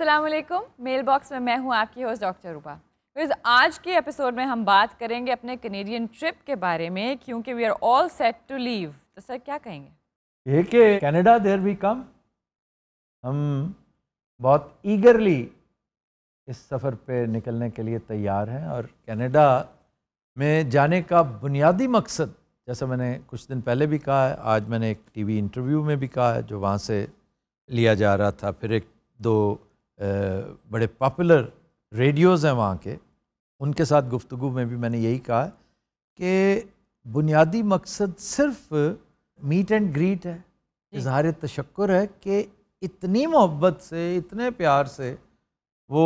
अस्सलाम वालेकुम mail box में मैं हूं आपकी होस्ट डॉक्टर रूबा फिर आज के एपिसोड में हम बात करेंगे अपने कनेडियन ट्रिप के बारे में क्योंकि we are all set to leave तो सर क्या कहेंगे ये कनाडा देर वी कम हम बहुत ईगरली इस सफ़र पे निकलने के लिए तैयार हैं और कनाडा में जाने का बुनियादी मकसद जैसा मैंने कुछ दिन पहले भी कहा है आज मैंने एक टीवी इंटरव्यू में भी कहा है जो वहाँ से लिया जा रहा था फिर एक दो बड़े पॉपुलर रेडियोज़ हैं वहाँ के उनके साथ गुफ्तु में भी मैंने यही कहा कि बुनियादी मकसद सिर्फ मीट एंड ग्रीट है इजहार तशक्र है कि इतनी मोहब्बत से इतने प्यार से वो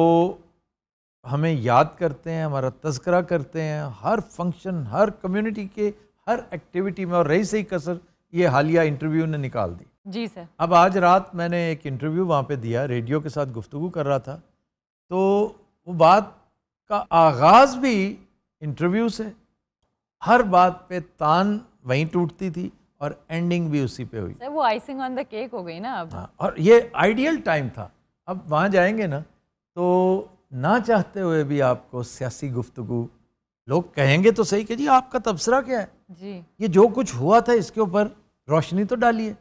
हमें याद करते हैं हमारा तस्करा करते हैं हर फंक्शन हर कम्युनिटी के हर एक्टिविटी में और रही सही कसर ये हालिया इंटरव्यू ने निकाल दी जी सर अब आज रात मैंने एक इंटरव्यू वहाँ पे दिया रेडियो के साथ गुफ्तु कर रहा था तो वो बात का आगाज़ भी इंटरव्यू से हर बात पे तान वहीं टूटती थी और एंडिंग भी उसी पे हुई सर वो आइसिंग ऑन द केक हो गई ना अब हाँ और ये आइडियल टाइम था अब वहाँ जाएंगे ना तो ना चाहते हुए भी आपको सियासी गुफ्तु लोग कहेंगे तो सही कि जी आपका तबसरा क्या है जी ये जो कुछ हुआ था इसके ऊपर रोशनी तो डालिए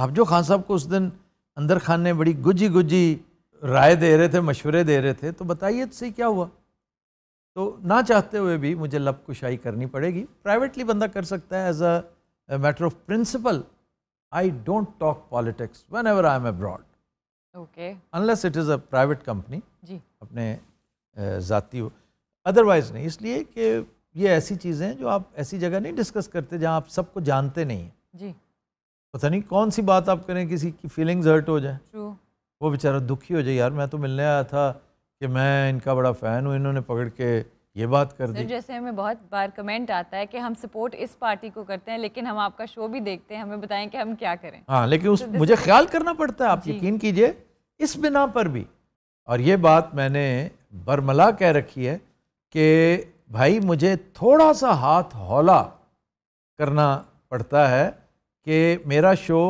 आप जो खान साहब को उस दिन अंदर खान ने बड़ी गुजी गुजी राय दे रहे थे मशवरे दे रहे थे तो बताइए तो सही क्या हुआ तो ना चाहते हुए भी मुझे लब कुशाई करनी पड़ेगी प्राइवेटली बंदा कर सकता है as a matter of principle I don't talk politics whenever I am abroad okay unless it is a private company जी अपने ज़ाती अदरवाइज नहीं इसलिए कि ये ऐसी चीज़ें हैं जो आप ऐसी जगह नहीं डिस्कस करते जहाँ आप सबको जानते नहीं हैं जी पता नहीं कौन सी बात आप करें किसी की फीलिंग्स हर्ट हो जाए वो बेचारा दुखी हो जाए यार मैं तो मिलने आया था कि मैं इनका बड़ा फ़ैन हूँ इन्होंने पकड़ के ये बात कर दी जैसे हमें बहुत बार कमेंट आता है कि हम सपोर्ट इस पार्टी को करते हैं लेकिन हम आपका शो भी देखते हैं हमें बताएं कि हम क्या करें हाँ लेकिन उस तो मुझे ख्याल करना पड़ता है आप यकीन कीजिए इस बिना पर भी और ये बात मैंने बरमला कह रखी है कि भाई मुझे थोड़ा सा हाथ हौला करना पड़ता है कि मेरा शो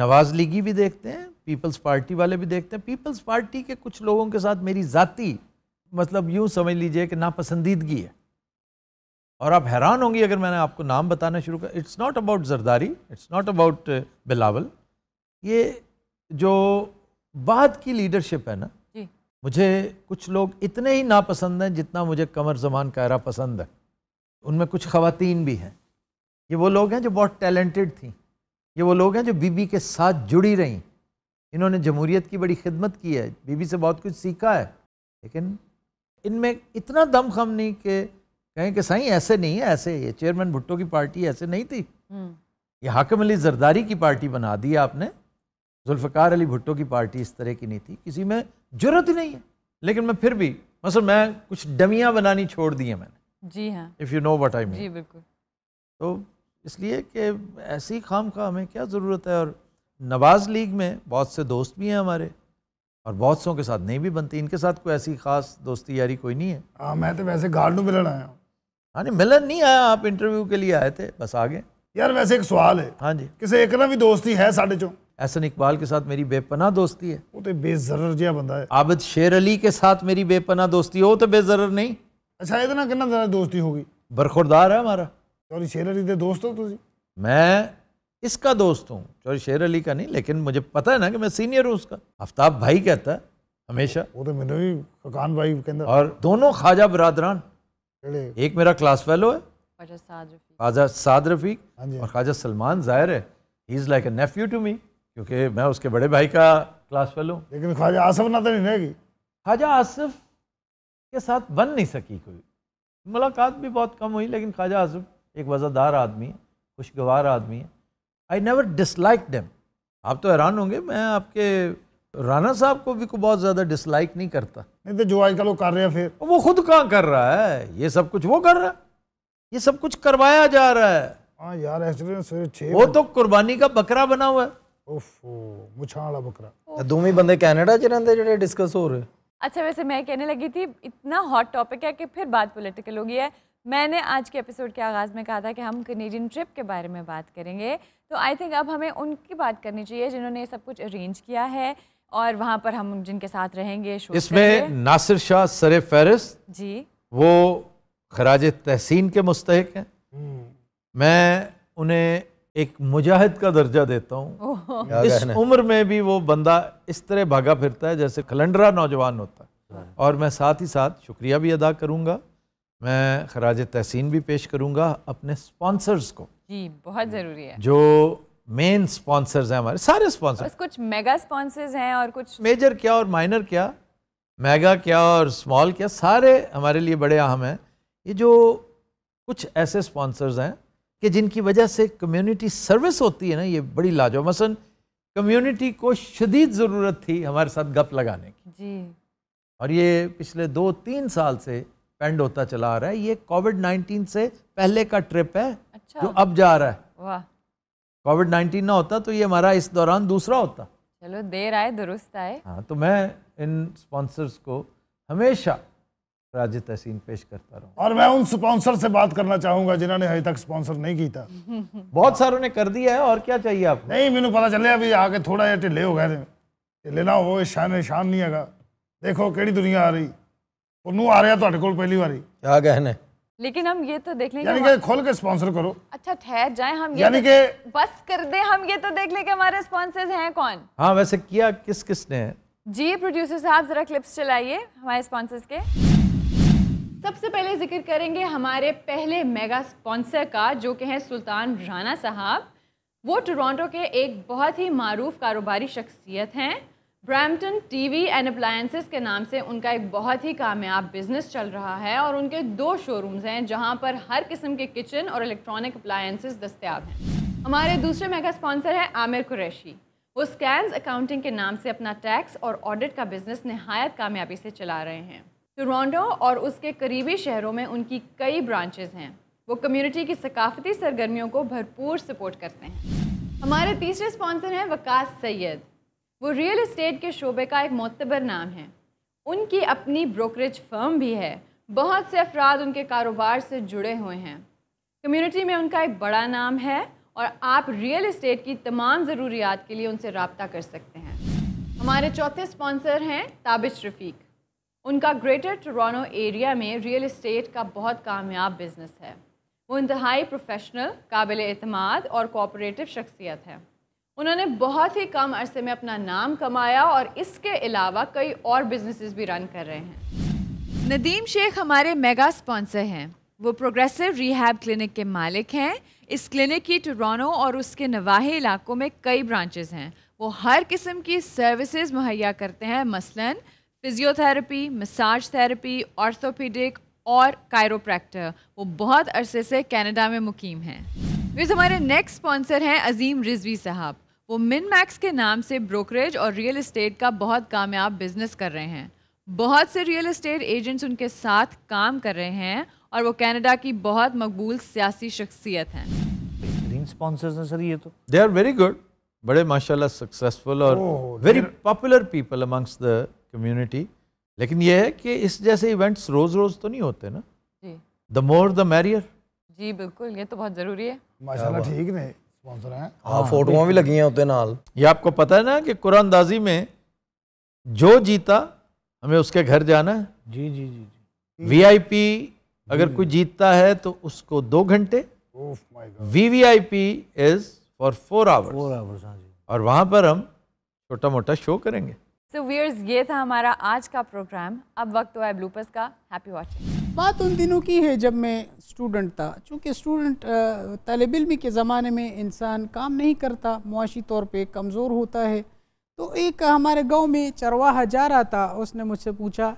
नवाज लीगी भी देखते हैं पीपल्स पार्टी वाले भी देखते हैं पीपल्स पार्टी के कुछ लोगों के साथ मेरी ज़ाती मतलब यूँ समझ लीजिए कि नापसंदीदगी है और आप हैरान होंगी अगर मैंने आपको नाम बताना शुरू कर it's not about Zardari it's not about Bilawal ये जो बाद की लीडरशिप है ना मुझे कुछ लोग इतने ही नापसंद हैं जितना मुझे कमर जमान कायरा पसंद है उनमें कुछ खातन भी हैं ये वो लोग हैं जो बहुत टैलेंटेड थी ये वो लोग हैं जो बीबी के साथ जुड़ी रहीं इन्होंने जमहूरीत की बड़ी खिदमत की है बीबी से बहुत कुछ सीखा है लेकिन इनमें इतना दम खम नहीं कि कहें कि सही ऐसे नहीं है ऐसे ये चेयरमैन भुट्टो की पार्टी ऐसे नहीं थी हम्म। ये हाकम अली जरदारी की पार्टी बना दी आपने जुल्फ़ार अली भुट्टो की पार्टी इस तरह की नहीं थी किसी में जरूरत ही नहीं है लेकिन मैं फिर भी मसल मैं कुछ डमियाँ बनानी छोड़ दी हैं मैंने जी हाँ if you know what I mean जी बिल्कुल तो इसलिए कि ऐसी खाम खा हमें क्या ज़रूरत है और नवाज़ लीग में बहुत से दोस्त भी हैं हमारे और बहुत सौ के साथ नहीं भी बनती इनके साथ कोई ऐसी खास दोस्ती यारी कोई नहीं है आ, हाँ, मैं तो वैसे गार्ड मिलन आया हूँ हाँ नहीं मिलन नहीं आया आप इंटरव्यू के लिए आए थे बस आगे यार वैसे एक सवाल है हाँ जी किसी एक ना भी दोस्ती है साढ़े चो एहसन इकबाल के साथ मेरी बेपना दोस्ती है वो तो बेजर जहा बंदा है आबिद शेर अली के साथ मेरी बेपना तो अच्छा, दोस्ती हो तो बेजर नहीं अच्छा इतना कितना दोस्ती होगी बरखुरदार है हमारा चौरी शेर अली दोस्त हो तुझे मैं इसका दोस्त हूँ चौरी शेर अली का नहीं लेकिन मुझे पता है ना कि मैं सीनियर हूँ उसका आफ्ताब भाई कहता है हमेशा वो तो मैंने भी कान भाई कहता और दोनों ख्वाजा बरदरान एक मेरा क्लास फेलो है ख्वाजा साद रफीक हाँ और ख्वाजा सलमान जाहिर है he is like a nephew to me क्योंकि मैं उसके बड़े भाई का क्लास फेलो लेकिन ख्वाजा आसफ ना तो नहीं रहेगी ख्वाजा आसफ के साथ बन नहीं सकी कोई मुलाकात भी बहुत कम हुई लेकिन ख्वाजा आसफ एक वज़ादार आदमी है खुशगवार आदमी है आई नेवर डिसलाइक डैम आप तो हैरान होंगे मैं आपके राना साहब को भी को बहुत ज़्यादा डिसलाइक नहीं करता नहीं तो जो आजकल वो कर रहे हैं फिर वो खुद कहाँ कर रहा है ये सब कुछ वो कर रहा है ये सब कुछ करवाया जा रहा है हाँ यार तो वो तो कुर्बानी का बकरा बना हुआ है ओफो तो अच्छा वैसे मैं कहने लगी थी इतना हॉट टॉपिक है कि फिर बात पॉलिटिकल हो गई है मैंने आज के एपिसोड के आगाज़ में कहा था कि हम कनेडियन ट्रिप के बारे में बात करेंगे तो आई थिंक अब हमें उनकी बात करनी चाहिए जिन्होंने सब कुछ अरेंज किया है और वहाँ पर हम जिनके साथ रहेंगे इसमें नासिर शाह सर फहरिस्त जी वो खराज तहसीन के मुस्तक हैं हम्म। मैं उन्हें एक मुजाहिद का दर्जा देता हूँ इस उम्र में भी वो बंदा इस तरह भागा फिरता है जैसे खलंडरा नौजवान होता है हाँ। और मैं साथ ही साथ शुक्रिया भी अदा करूँगा मैं खराज तहसीन भी पेश करूँगा अपने स्पॉन्सर्स को जी बहुत ज़रूरी है जो मेन स्पॉन्सर्स हैं हमारे सारे स्पॉन्सर्स कुछ मेगा स्पॉन्सर्स हैं और कुछ मेजर क्या और माइनर क्या मेगा क्या और स्मॉल क्या सारे हमारे लिए बड़े अहम हैं ये जो कुछ ऐसे स्पॉन्सर्स हैं कि जिनकी वजह से कम्युनिटी सर्विस होती है ना ये बड़ी लाजो मसन कम्युनिटी को शदीद ज़रूरत थी हमारे साथ गप लगाने की जी और ये पिछले दो तीन साल से एक्सपेंड होता चला आ रहा है ये कोविड 19 से पहले का ट्रिप है अच्छा। जो अब जा रहा है कोविड 19 ना होता तो ये हमारा इस दौरान दूसरा होता चलो देर आए दुरुस्त आए हाँ तो मैं इन स्पॉन्सर्स को हमेशा राज तहसीन पेश करता रहा और मैं उन स्पॉन्सर से बात करना चाहूंगा जिन्होंने अभी तक स्पॉन्सर नहीं किया बहुत सारों ने कर दिया है और क्या चाहिए आपको नहीं मैंने पता चले अभी आके थोड़ा जहा ढिले हो गए ढिले ना हो शान निशान नहीं है देखो केड़ी दुनिया आ रही तो लेकिन हम ये तो देख लेंगे यानी खोल के स्पॉन्सर करो अच्छा ठहर जाए हम यानी तो बस कर दे हम ये तो देख लेंगे हमारे स्पॉन्सर्स हैं कौन हाँ वैसे किया किस किसने जी प्रोड्यूसर साहब जरा क्लिप्स चलाइए हमारे स्पॉन्सर्स के सबसे पहले जिक्र करेंगे हमारे पहले मेगा स्पॉन्सर का जो कि है सुल्तान राना साहब वो टोरंटो के एक बहुत ही मरूफ कारोबारी शख्सियत हैं ब्रैम्पटन टीवी एंड अप्लायंसेस के नाम से उनका एक बहुत ही कामयाब बिजनेस चल रहा है और उनके दो शोरूम्स हैं जहां पर हर किस्म के किचन और इलेक्ट्रॉनिक अप्लायंसेस दस्तियाब हैं हमारे दूसरे मेगा स्पॉन्सर है आमिर कुरैशी वो स्कैंस अकाउंटिंग के नाम से अपना टैक्स और ऑडिट का बिजनेस नहायत कामयाबी से चला रहे हैं टोरंटो और उसके करीबी शहरों में उनकी कई ब्रांचेज हैं वो कम्युनिटी की सकाफती सरगर्मियों को भरपूर सपोर्ट करते हैं हमारे तीसरे स्पॉन्सर हैं वकास सैयद वो रियल इस्टेट के शोबे का एक मतबर नाम है उनकी अपनी ब्रोकरेज फर्म भी है बहुत से अफराद उनके कारोबार से जुड़े हुए हैं कम्युनिटी में उनका एक बड़ा नाम है और आप रियल इस्टेट की तमाम ज़रूरियात के लिए उनसे रबता कर सकते हैं हमारे चौथे स्पॉन्सर हैं ताबिश रफ़ीक उनका ग्रेटर टोरानो एरिया में रियल इस्टेट का बहुत कामयाब बिजनेस है वो इंतहाई प्रोफेशनल काबिल अतमाद और कोऑपरेटिव शख्सियत है उन्होंने बहुत ही कम अरसे में अपना नाम कमाया और इसके अलावा कई और बिजनेसेस भी रन कर रहे हैं नदीम शेख हमारे मेगा स्पॉन्सर हैं वो प्रोग्रेसिव रिहैब क्लिनिक के मालिक हैं इस क्लिनिक की टोरोनो और उसके नवाहे इलाकों में कई ब्रांचेस हैं वो हर किस्म की सर्विसेज मुहैया करते हैं मसलन फिजियोथेरेपी मसाज थेरेपी ऑर्थोपेडिक और कायरोप्रैक्टर वो बहुत अरसे से कनाडा में मुकीम हैं फिर हमारे नेक्स्ट स्पॉन्सर हैं अजीम रिजवी साहब वो मिन मैक्स के नाम से ब्रोकरेज और रियल इस्टेट का बहुत कामयाब बिजनेस कर रहे हैं बहुत से रियल इस्टेट एजेंट्स उनके साथ काम कर रहे हैं और वो कनाडा की बहुत मकबूल सियासी शख्सियत हैं सर ये तो दे आर वेरी गुड बड़े माशाल्लाह सक्सेसफुल और very popular people amongst the community लेकिन ये है कि इस जैसे इवेंट्स रोज रोज तो नहीं होते ना जी द मोर द मैरियर जी बिल्कुल ये तो बहुत ज़रूरी है माशाल्लाह ठीक नहीं स्पॉन्सर हैं हाँ भी लगी हैं ਉੱਤੇ ये आपको पता है ना कि कुरानदाजी में जो जीता हमें उसके घर जाना है जी जी जी जी वीआईपी अगर कोई जीतता है तो उसको दो घंटे V V I P is for four hours four hours और वहाँ पर हम छोटा मोटा शो करेंगे सो तो वीयर्स ये था हमारा आज का प्रोग्राम अब वक्त हुआ तो है ब्लूपर्स का हैप्पी वॉचिंग बात उन दिनों की है जब मैं स्टूडेंट था चूँकि स्टूडेंट तलब इलमी के ज़माने में इंसान काम नहीं करता मुआशी तौर पे कमज़ोर होता है तो एक हमारे गांव में चरवाहा जा रहा था उसने मुझसे पूछा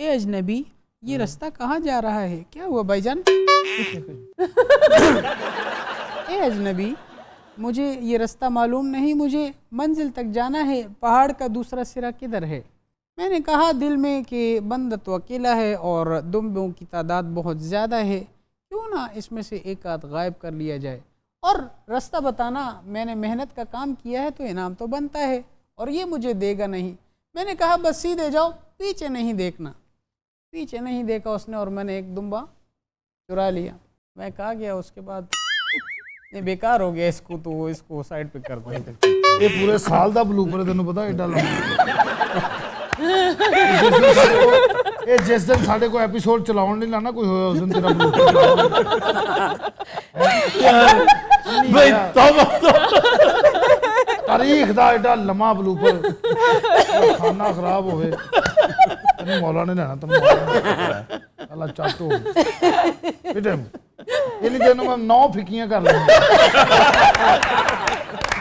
ए अजनबी ये हम्म। रास्ता कहाँ जा रहा है क्या हुआ भाईजान ए अजनबी मुझे ये रास्ता मालूम नहीं मुझे मंजिल तक जाना है पहाड़ का दूसरा सिरा किधर है मैंने कहा दिल में कि बंद तो अकेला है और दुम्बों की तादाद बहुत ज़्यादा है क्यों ना इसमें से एक आध गायब कर लिया जाए और रास्ता बताना मैंने मेहनत का काम किया है तो इनाम तो बनता है और ये मुझे देगा नहीं मैंने कहा बस सीधे जाओ पीछे नहीं देखना पीछे नहीं देखा उसने और मैंने एक दुम्बा चुरा लिया मैं कहा गया उसके बाद ਨਹੀਂ ਬੇਕਾਰ ਹੋ ਗਿਆ ਇਸਕੋ ਤੋ ਇਸਕੋ ਸਾਈਡ ਪਿਕ ਕਰ ਦੋ ਇਹ ਪੂਰੇ ਸਾਲ ਦਾ ਬਲੂਪਰ ਹੈ ਤੈਨੂੰ ਪਤਾ ਐਡਾ ਲੰਮਾ ਇਹ ਜਿਸ ਦਿਨ ਸਾਡੇ ਕੋਲ ਐਪੀਸੋਡ ਚਲਾਉਣ ਨਹੀਂ ਲਾਣਾ ਕੋਈ ਹੋਇਆ ਉਸ ਦਿਨ ਤੇਰਾ ਬਲੂਪਰ ਬਈ ਤੌਬਾ ਤਾਰੀਖ ਦਾ ਐਡਾ ਲੰਮਾ ਬਲੂਪਰ ਖਾਣਾ ਖਰਾਬ ਹੋਵੇ ਤੈਨੂੰ ਮੌਲਾ ਨੇ ਲੈਣਾ ਤੈਨੂੰ ਅੱਲਾ ਚਾਟੋ ਬਿਟੇ ਇਹਨੇ ਜਨਮ ਨੌ ਫਿੱਕੀਆਂ ਕਰ ਲਈਆਂ